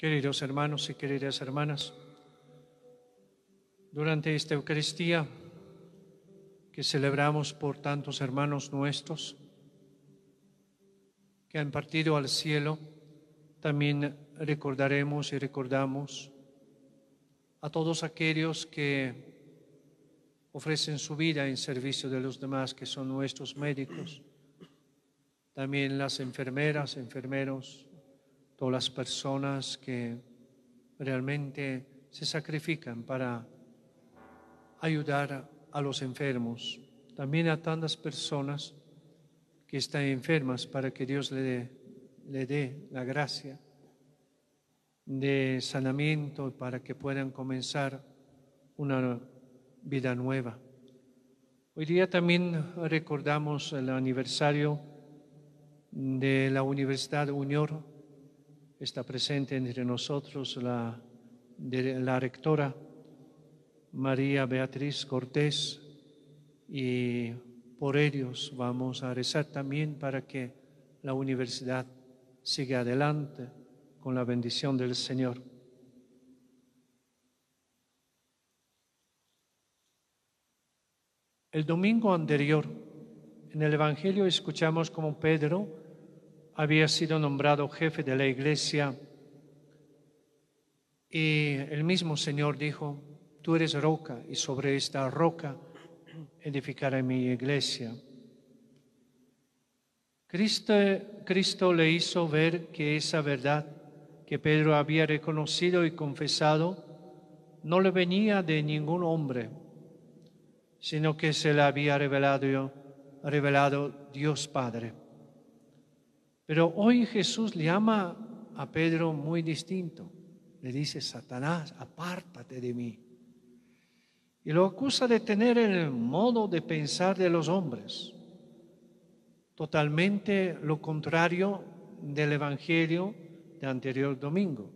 Queridos hermanos y queridas hermanas, durante esta Eucaristía que celebramos por tantos hermanos nuestros que han partido al cielo, también recordaremos y recordamos a todos aquellos que ofrecen su vida en servicio de los demás, que son nuestros médicos, también las enfermeras, enfermeros, todas las personas que realmente se sacrifican para ayudar a los enfermos, también a tantas personas que están enfermas para que Dios le dé, le dé la gracia de sanamiento para que puedan comenzar una vida nueva. Hoy día también recordamos el aniversario de la Universidad Unión Está presente entre nosotros la, la rectora María Beatriz Cortés y por ellos vamos a rezar también para que la universidad siga adelante con la bendición del Señor. El domingo anterior, en el Evangelio escuchamos como Pedro había sido nombrado jefe de la iglesia y el mismo Señor dijo, tú eres roca y sobre esta roca edificaré mi iglesia. Cristo, Cristo le hizo ver que esa verdad que Pedro había reconocido y confesado no le venía de ningún hombre, sino que se la había revelado, revelado Dios Padre. Pero hoy Jesús le llama a Pedro muy distinto. Le dice, Satanás, apártate de mí. Y lo acusa de tener el modo de pensar de los hombres, totalmente lo contrario del Evangelio de anterior domingo.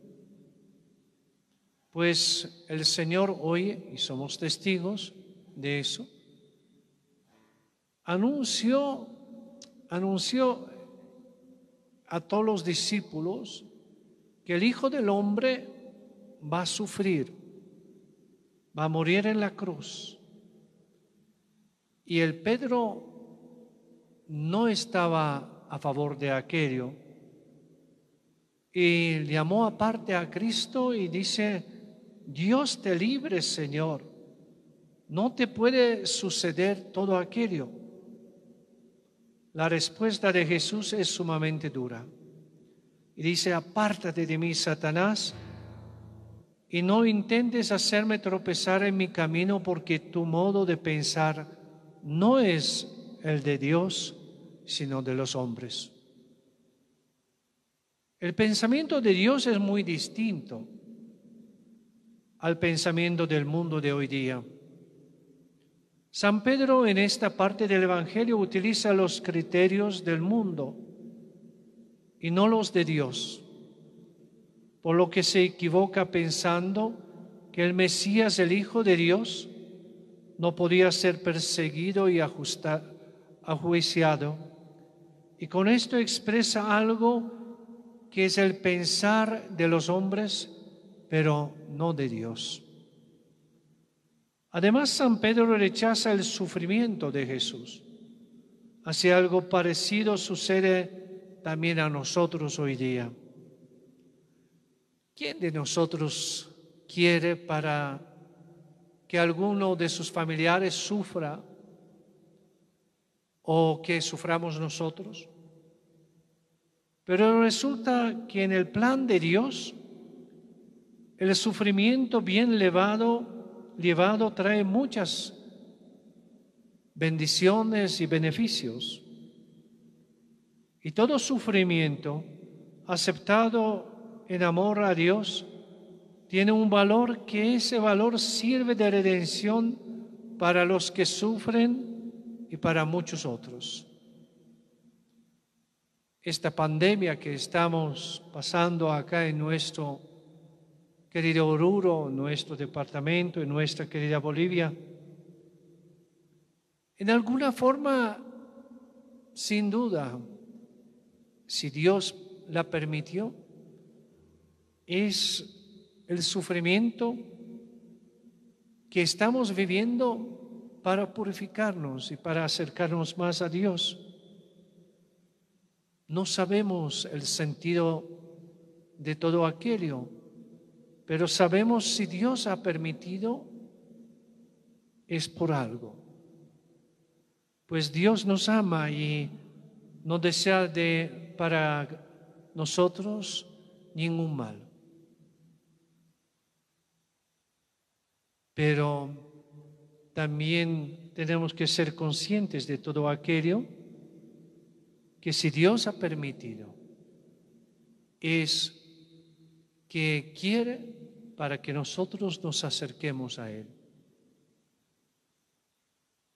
Pues el Señor hoy, y somos testigos de eso, anunció, anunció a todos los discípulos que el Hijo del Hombre va a sufrir, va a morir en la cruz. Y el Pedro no estaba a favor de aquello y llamó aparte a Cristo y dice, Dios te libre, Señor, no te puede suceder todo aquello. La respuesta de Jesús es sumamente dura. Y dice, apártate de mí, Satanás, y no intentes hacerme tropezar en mi camino porque tu modo de pensar no es el de Dios, sino de los hombres. El pensamiento de Dios es muy distinto al pensamiento del mundo de hoy día. San Pedro en esta parte del Evangelio utiliza los criterios del mundo y no los de Dios, por lo que se equivoca pensando que el Mesías, el Hijo de Dios, no podía ser perseguido y ajuiciado. Y con esto expresa algo que es el pensar de los hombres, pero no de Dios. Además, San Pedro rechaza el sufrimiento de Jesús. Así algo parecido sucede también a nosotros hoy día. ¿Quién de nosotros quiere para que alguno de sus familiares sufra o que suframos nosotros? Pero resulta que en el plan de Dios, el sufrimiento bien elevado llevado trae muchas bendiciones y beneficios. Y todo sufrimiento aceptado en amor a Dios tiene un valor que ese valor sirve de redención para los que sufren y para muchos otros. Esta pandemia que estamos pasando acá en nuestro querido Oruro, nuestro departamento, y nuestra querida Bolivia, en alguna forma, sin duda, si Dios la permitió, es el sufrimiento que estamos viviendo para purificarnos y para acercarnos más a Dios. No sabemos el sentido de todo aquello pero sabemos si Dios ha permitido, es por algo. Pues Dios nos ama y no desea de, para nosotros ningún mal. Pero también tenemos que ser conscientes de todo aquello que si Dios ha permitido, es que quiere para que nosotros nos acerquemos a Él.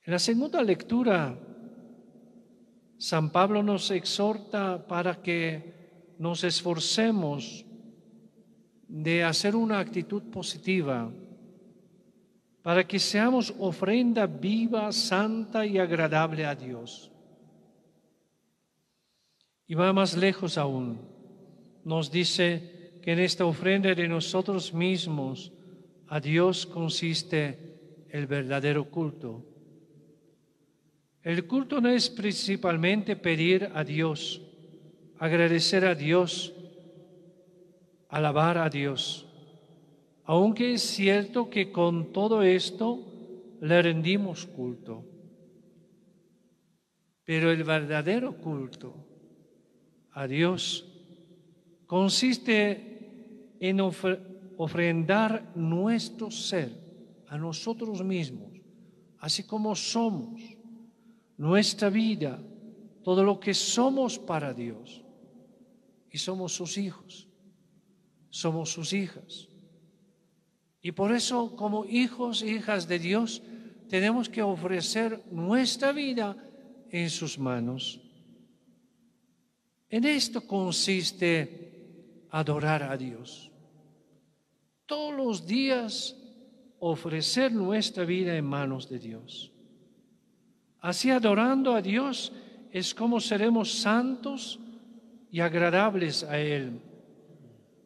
En la segunda lectura, San Pablo nos exhorta para que nos esforcemos de hacer una actitud positiva, para que seamos ofrenda viva, santa y agradable a Dios. Y va más lejos aún. Nos dice, en esta ofrenda de nosotros mismos a Dios consiste el verdadero culto. El culto no es principalmente pedir a Dios, agradecer a Dios, alabar a Dios. Aunque es cierto que con todo esto le rendimos culto. Pero el verdadero culto a Dios consiste en ofrendar nuestro ser a nosotros mismos, así como somos, nuestra vida, todo lo que somos para Dios. Y somos sus hijos, somos sus hijas. Y por eso como hijos, e hijas de Dios, tenemos que ofrecer nuestra vida en sus manos. En esto consiste adorar a Dios todos los días ofrecer nuestra vida en manos de Dios. Así adorando a Dios es como seremos santos y agradables a Él.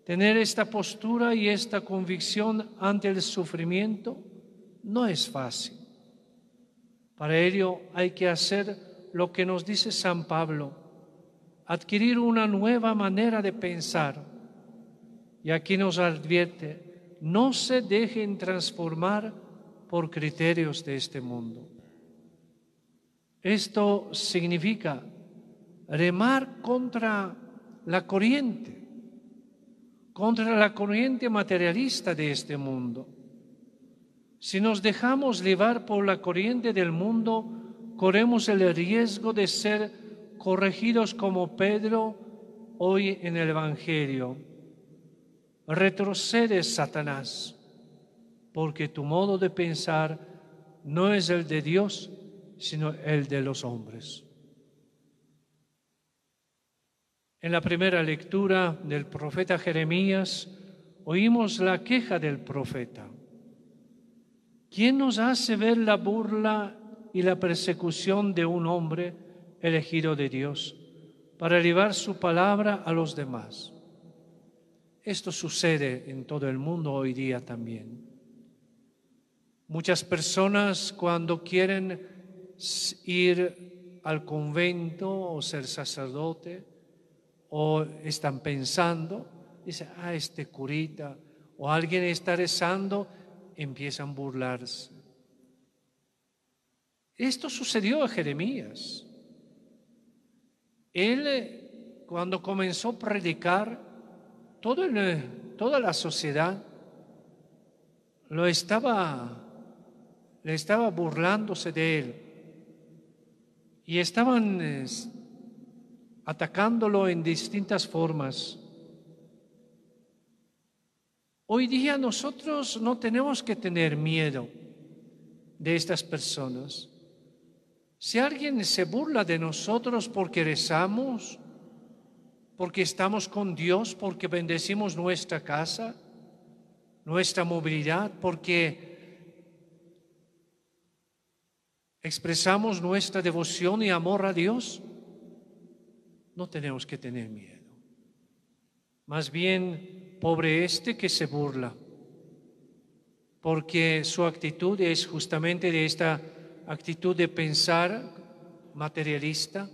Tener esta postura y esta convicción ante el sufrimiento no es fácil. Para ello hay que hacer lo que nos dice San Pablo, adquirir una nueva manera de pensar. Y aquí nos advierte, no se dejen transformar por criterios de este mundo. Esto significa remar contra la corriente, contra la corriente materialista de este mundo. Si nos dejamos llevar por la corriente del mundo, corremos el riesgo de ser corregidos como Pedro hoy en el Evangelio retrocedes, Satanás, porque tu modo de pensar no es el de Dios, sino el de los hombres. En la primera lectura del profeta Jeremías oímos la queja del profeta. ¿Quién nos hace ver la burla y la persecución de un hombre elegido de Dios para elevar su palabra a los demás? Esto sucede en todo el mundo hoy día también. Muchas personas cuando quieren ir al convento o ser sacerdote o están pensando, dicen, ah, este curita o alguien está rezando, empiezan a burlarse. Esto sucedió a Jeremías. Él, cuando comenzó a predicar, eh, toda la sociedad lo estaba, le estaba burlándose de él y estaban atacándolo en distintas formas. Hoy día nosotros no tenemos que tener miedo de estas personas. Si alguien se burla de nosotros porque rezamos porque estamos con Dios, porque bendecimos nuestra casa, nuestra movilidad, porque expresamos nuestra devoción y amor a Dios, no tenemos que tener miedo. Más bien, pobre este que se burla, porque su actitud es justamente de esta actitud de pensar materialista,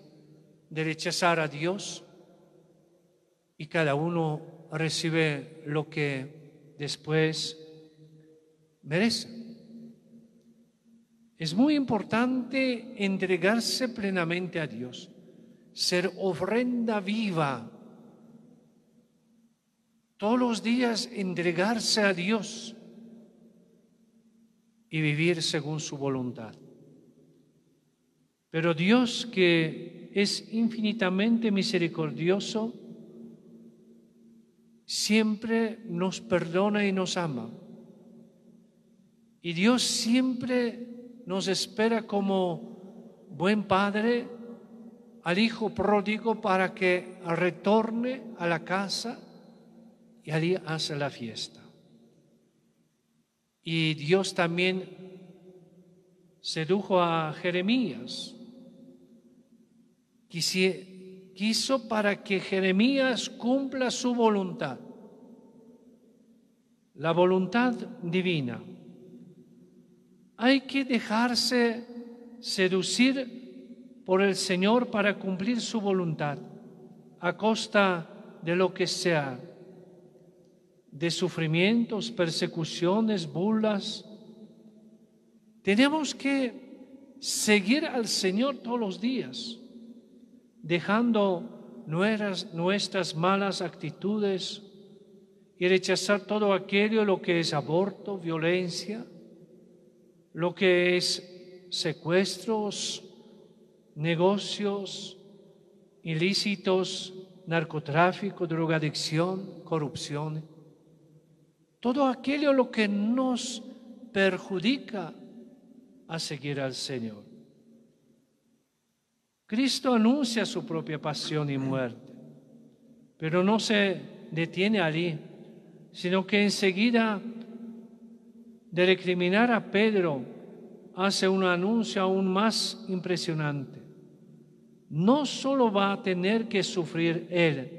de rechazar a Dios, y cada uno recibe lo que después merece. Es muy importante entregarse plenamente a Dios, ser ofrenda viva. Todos los días entregarse a Dios y vivir según su voluntad. Pero Dios que es infinitamente misericordioso, siempre nos perdona y nos ama. Y Dios siempre nos espera como buen padre al hijo pródigo para que retorne a la casa y allí hace la fiesta. Y Dios también sedujo a Jeremías. Quisiera quiso para que Jeremías cumpla su voluntad, la voluntad divina. Hay que dejarse seducir por el Señor para cumplir su voluntad, a costa de lo que sea, de sufrimientos, persecuciones, burlas. Tenemos que seguir al Señor todos los días dejando nuestras, nuestras malas actitudes y rechazar todo aquello lo que es aborto, violencia, lo que es secuestros, negocios ilícitos, narcotráfico, drogadicción, corrupción. Todo aquello lo que nos perjudica a seguir al Señor. Cristo anuncia su propia pasión y muerte, pero no se detiene allí, sino que enseguida de recriminar a Pedro hace un anuncio aún más impresionante. No solo va a tener que sufrir él,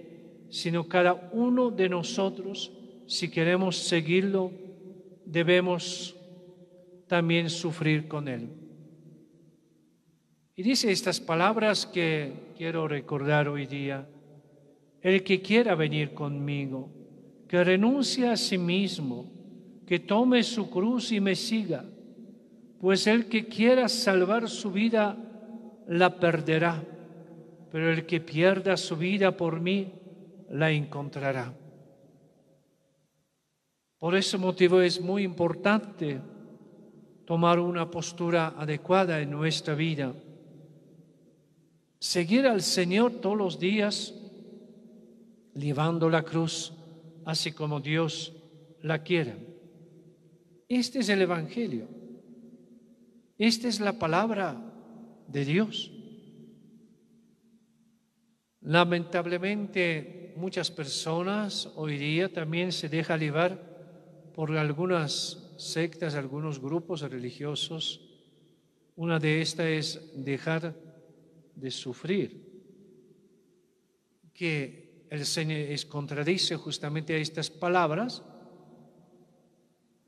sino cada uno de nosotros, si queremos seguirlo, debemos también sufrir con él. Y dice estas palabras que quiero recordar hoy día. El que quiera venir conmigo, que renuncie a sí mismo, que tome su cruz y me siga, pues el que quiera salvar su vida, la perderá, pero el que pierda su vida por mí, la encontrará. Por ese motivo es muy importante tomar una postura adecuada en nuestra vida Seguir al Señor todos los días, llevando la cruz, así como Dios la quiera. Este es el Evangelio. Esta es la palabra de Dios. Lamentablemente muchas personas hoy día también se deja llevar por algunas sectas, algunos grupos religiosos. Una de estas es dejar de sufrir, que el Señor contradice justamente a estas palabras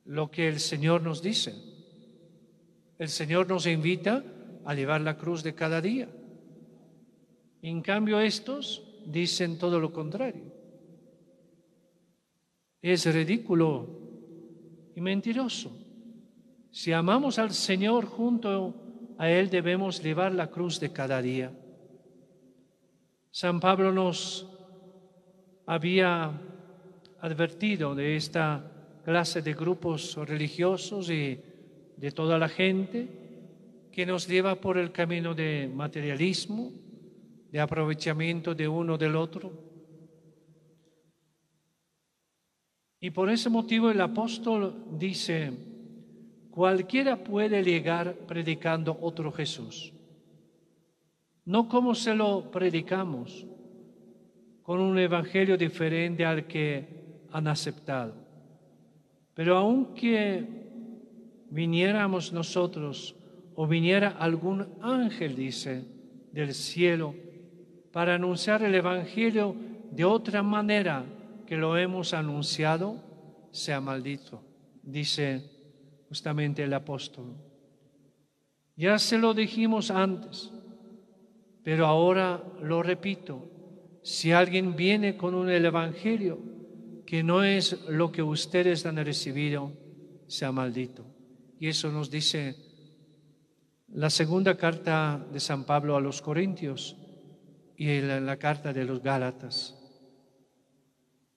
lo que el Señor nos dice. El Señor nos invita a llevar la cruz de cada día. En cambio, estos dicen todo lo contrario. Es ridículo y mentiroso. Si amamos al Señor junto a a Él debemos llevar la cruz de cada día. San Pablo nos había advertido de esta clase de grupos religiosos y de toda la gente que nos lleva por el camino de materialismo, de aprovechamiento de uno del otro. Y por ese motivo el apóstol dice, cualquiera puede llegar predicando otro Jesús. No como se lo predicamos, con un evangelio diferente al que han aceptado. Pero aunque viniéramos nosotros o viniera algún ángel, dice, del cielo, para anunciar el evangelio de otra manera que lo hemos anunciado, sea maldito, dice justamente el apóstol. Ya se lo dijimos antes, pero ahora lo repito, si alguien viene con un Evangelio que no es lo que ustedes han recibido, sea maldito. Y eso nos dice la segunda carta de San Pablo a los Corintios y la carta de los Gálatas.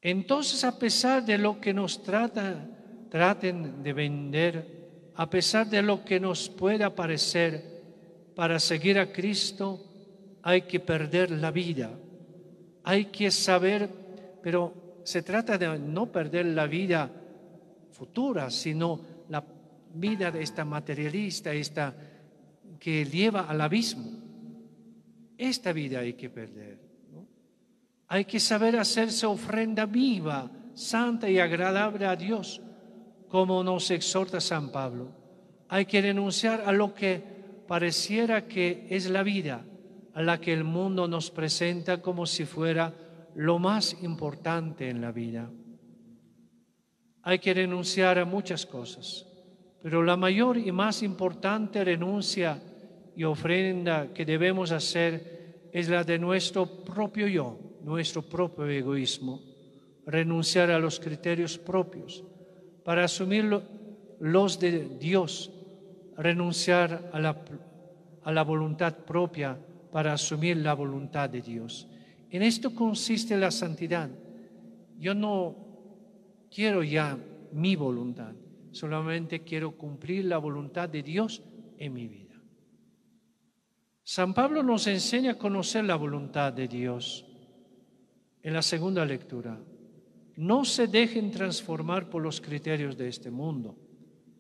Entonces, a pesar de lo que nos trata traten de vender a pesar de lo que nos pueda parecer, para seguir a Cristo hay que perder la vida. Hay que saber, pero se trata de no perder la vida futura, sino la vida de esta materialista, esta que lleva al abismo. Esta vida hay que perder. Hay que saber hacerse ofrenda viva, santa y agradable a Dios como nos exhorta San Pablo. Hay que renunciar a lo que pareciera que es la vida, a la que el mundo nos presenta como si fuera lo más importante en la vida. Hay que renunciar a muchas cosas, pero la mayor y más importante renuncia y ofrenda que debemos hacer es la de nuestro propio yo, nuestro propio egoísmo, renunciar a los criterios propios, para asumir los de Dios, renunciar a la, a la voluntad propia para asumir la voluntad de Dios. En esto consiste la santidad. Yo no quiero ya mi voluntad, solamente quiero cumplir la voluntad de Dios en mi vida. San Pablo nos enseña a conocer la voluntad de Dios en la segunda lectura no se dejen transformar por los criterios de este mundo,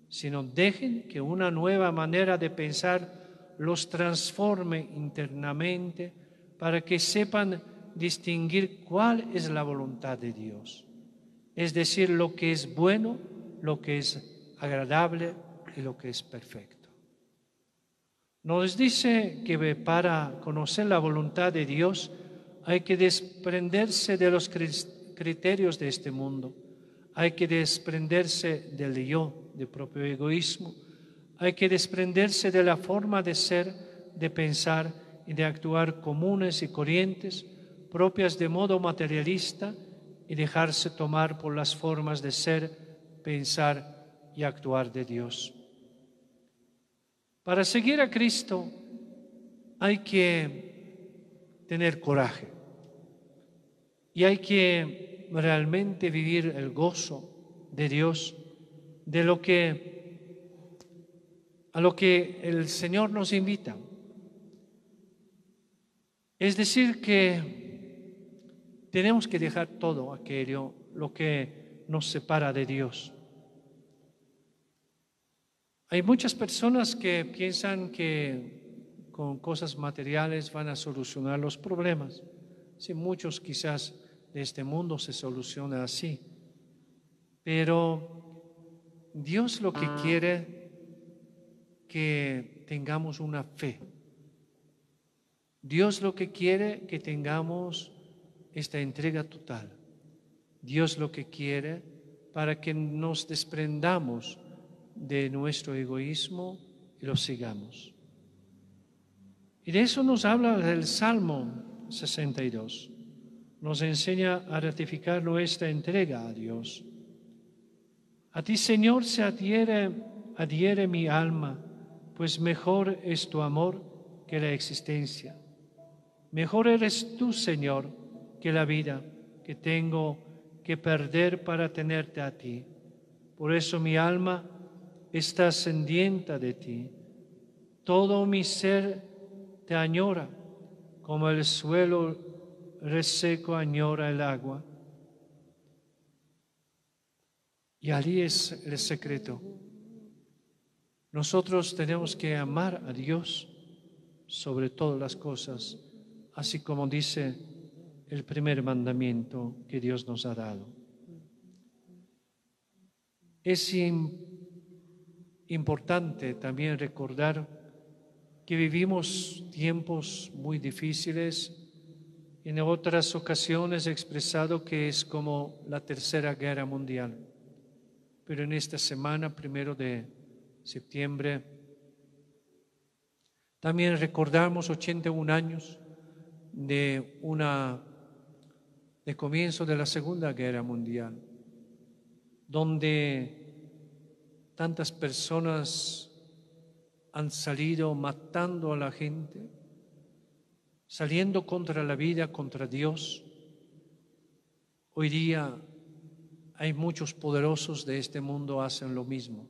sino dejen que una nueva manera de pensar los transforme internamente para que sepan distinguir cuál es la voluntad de Dios, es decir, lo que es bueno, lo que es agradable y lo que es perfecto. Nos dice que para conocer la voluntad de Dios hay que desprenderse de los criterios criterios de este mundo. Hay que desprenderse del yo, del propio egoísmo. Hay que desprenderse de la forma de ser, de pensar y de actuar comunes y corrientes, propias de modo materialista, y dejarse tomar por las formas de ser, pensar y actuar de Dios. Para seguir a Cristo hay que tener coraje. Y hay que realmente vivir el gozo de Dios, de lo que a lo que el Señor nos invita. Es decir que tenemos que dejar todo aquello lo que nos separa de Dios. Hay muchas personas que piensan que con cosas materiales van a solucionar los problemas. Sí, muchos quizás de este mundo se soluciona así. Pero Dios lo que ah. quiere que tengamos una fe. Dios lo que quiere que tengamos esta entrega total. Dios lo que quiere para que nos desprendamos de nuestro egoísmo y lo sigamos. Y de eso nos habla el Salmo 62 nos enseña a ratificar nuestra entrega a Dios. A ti, Señor, se adhiere, adhiere mi alma, pues mejor es tu amor que la existencia. Mejor eres tú, Señor, que la vida que tengo que perder para tenerte a ti. Por eso mi alma está ascendiente de ti. Todo mi ser te añora, como el suelo reseco añora el agua. Y allí es el secreto. Nosotros tenemos que amar a Dios sobre todas las cosas, así como dice el primer mandamiento que Dios nos ha dado. Es importante también recordar que vivimos tiempos muy difíciles, en otras ocasiones he expresado que es como la tercera guerra mundial. Pero en esta semana, primero de septiembre, también recordamos 81 años de una de comienzo de la Segunda Guerra Mundial, donde tantas personas han salido matando a la gente, saliendo contra la vida, contra Dios. Hoy día hay muchos poderosos de este mundo hacen lo mismo,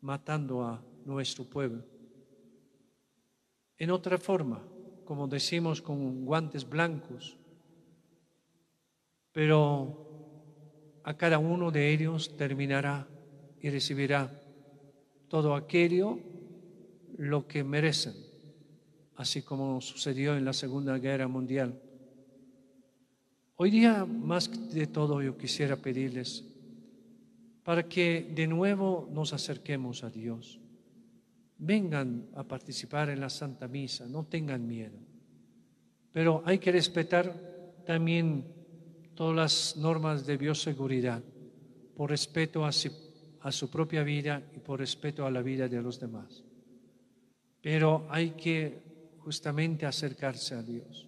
matando a nuestro pueblo. En otra forma, como decimos con guantes blancos, pero a cada uno de ellos terminará y recibirá todo aquello lo que merecen así como sucedió en la Segunda Guerra Mundial. Hoy día, más de todo, yo quisiera pedirles para que de nuevo nos acerquemos a Dios. Vengan a participar en la Santa Misa, no tengan miedo. Pero hay que respetar también todas las normas de bioseguridad por respeto a, a su propia vida y por respeto a la vida de los demás. Pero hay que justamente acercarse a Dios.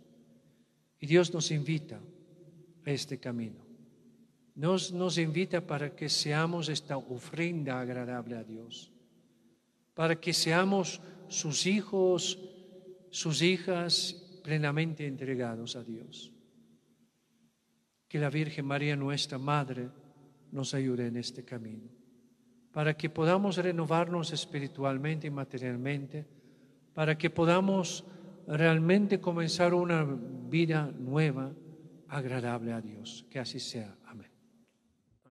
Y Dios nos invita a este camino. Nos, nos invita para que seamos esta ofrenda agradable a Dios, para que seamos sus hijos, sus hijas plenamente entregados a Dios. Que la Virgen María, nuestra Madre, nos ayude en este camino, para que podamos renovarnos espiritualmente y materialmente para que podamos realmente comenzar una vida nueva, agradable a Dios. Que así sea.